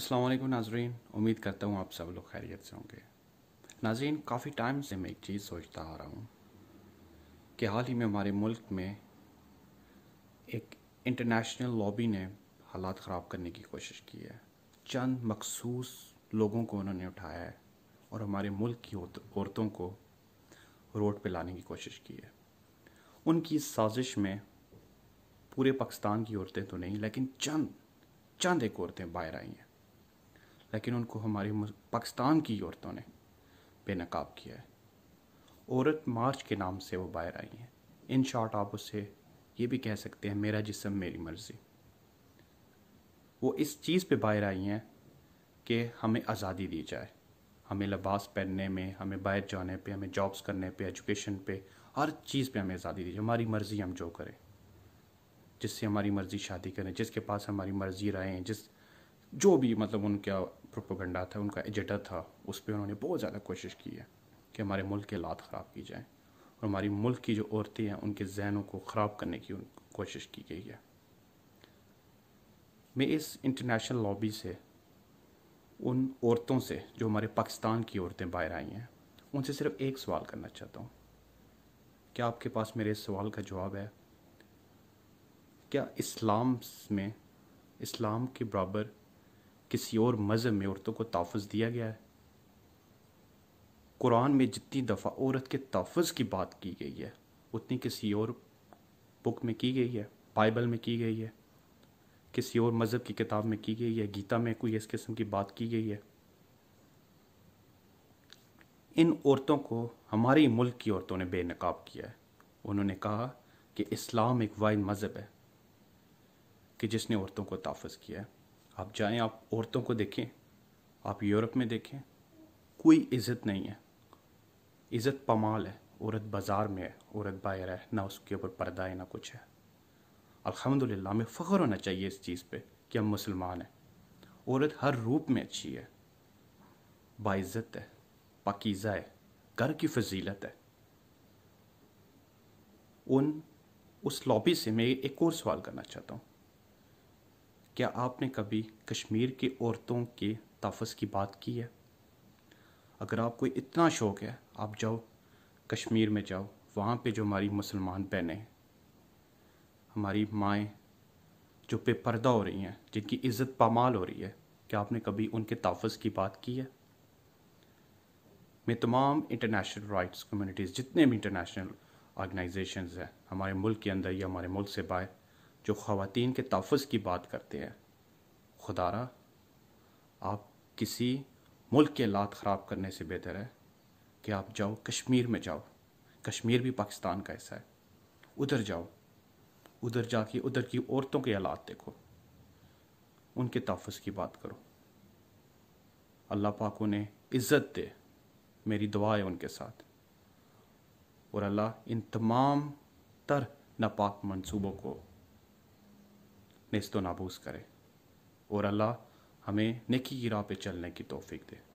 अस्सलाम वालेकुम नाजरीन उम्मीद करता हूँ आप सब लोग खैरियत से होंगे नाजरीन काफ़ी टाइम से मैं एक चीज़ सोचता आ रहा हूँ कि हाल ही में हमारे मुल्क में एक इंटरनेशनल लॉबी ने हालात ख़राब करने की कोशिश की है चंद मखसूस लोगों को उन्होंने उठाया है और हमारे मुल्क की औरतों को रोड पर लाने की कोशिश की है उनकी साजिश में पूरे पाकिस्तान की औरतें तो नहीं लेकिन चंद चंद एक औरतें बाहर आई हैं लेकिन उनको हमारी पाकिस्तान की औरतों ने बेनकाब किया है औरत मार्च के नाम से वो बाहर आई हैं इन शॉर्ट आप उससे ये भी कह सकते हैं मेरा जिसम मेरी मर्ज़ी वो इस चीज़ पे बाहर आई हैं कि हमें आज़ादी दी जाए हमें लिबास पहनने में हमें बाहर जाने पे हमें जॉब्स करने पे एजुकेशन पे हर चीज़ पे हमें आज़ादी दी जाए हमारी मर्ज़ी हम जो करें जिससे हमारी मर्ज़ी शादी करें जिसके पास हमारी मर्ज़ी रहें जिस जो भी मतलब उनका प्रोपोगंडा था उनका एजेंडा था उस पर उन्होंने बहुत ज़्यादा कोशिश की है कि हमारे मुल्क के हालात ख़राब की जाएँ और हमारी मुल्क की जो औरतें हैं उनके जहनों को ख़राब करने की कोशिश की गई है मैं इस इंटरनेशनल लॉबी से उन औरतों से जो हमारे पाकिस्तान की औरतें बाहर आई हैं उनसे सिर्फ एक सवाल करना चाहता हूँ क्या आपके पास मेरे इस सवाल का जवाब है क्या इस्लाम में इस्लाम के बराबर किसी और मज़हब में औरतों को तहफ़ दिया गया है कुरान में जितनी दफ़ा औरत के तहफ़ की बात की गई है उतनी किसी और बुक में की गई है बाइबल में की गई है किसी और मज़हब की किताब में की गई है गीता में कोई इस किस्म की बात की गई है इन औरतों को हमारे मुल्क की औरतों ने बेनकाब किया है उन्होंने कहा कि इस्लाम एक वाइड मज़हब है कि जिसने औरतों को तहफ़ किया है आप जाएं आप औरतों को देखें आप यूरोप में देखें कोई इज़्ज़त नहीं है इज़्ज़त पमाल है औरत बाज़ार में है औरत बाहर है ना उसके ऊपर पर्दा है ना कुछ है अलहमदिल्ला हमें फ़ख्र होना चाहिए इस चीज़ पे कि हम मुसलमान हैं औरत हर रूप में अच्छी है बाज़त है पकीज़ा है घर की फजीलत है उन उस लॉबी से मैं एक और सवाल करना चाहता हूँ क्या आपने कभी कश्मीर की औरतों के तहफ़ की बात की है अगर आपको इतना शौक़ है आप जाओ कश्मीर में जाओ वहाँ पे जो हमारी मुसलमान बहनें हमारी माएँ जो बेपर्दा हो रही हैं जिनकी इज़्ज़त पामाल हो रही है क्या आपने कभी उनके तहफ़ की बात की है मैं तमाम इंटरनेशनल राइट्स कम्युनिटीज़ जितने भी इंटरनेशनल ऑर्गेनाइजेशंस हैं हमारे मुल्क के अंदर या हमारे मुल्क से बाहर जो ख़वातीन के तहफ़ की बात करते हैं खुदारा आप किसी मुल्क के लात ख़राब करने से बेहतर है कि आप जाओ कश्मीर में जाओ कश्मीर भी पाकिस्तान का हिस्सा है उधर जाओ उधर जाके उधर की औरतों के हालात देखो उनके तहफ़ की बात करो अल्लाह पाक उन्हें इज़्ज़त दे मेरी दुआ है उनके साथ और अल्लाह इन तमाम तर नापाक मंसूबों को नस्त तो नाबूस करे और अल्लाह हमें नेकी की राह पे चलने की तोफ़ी दे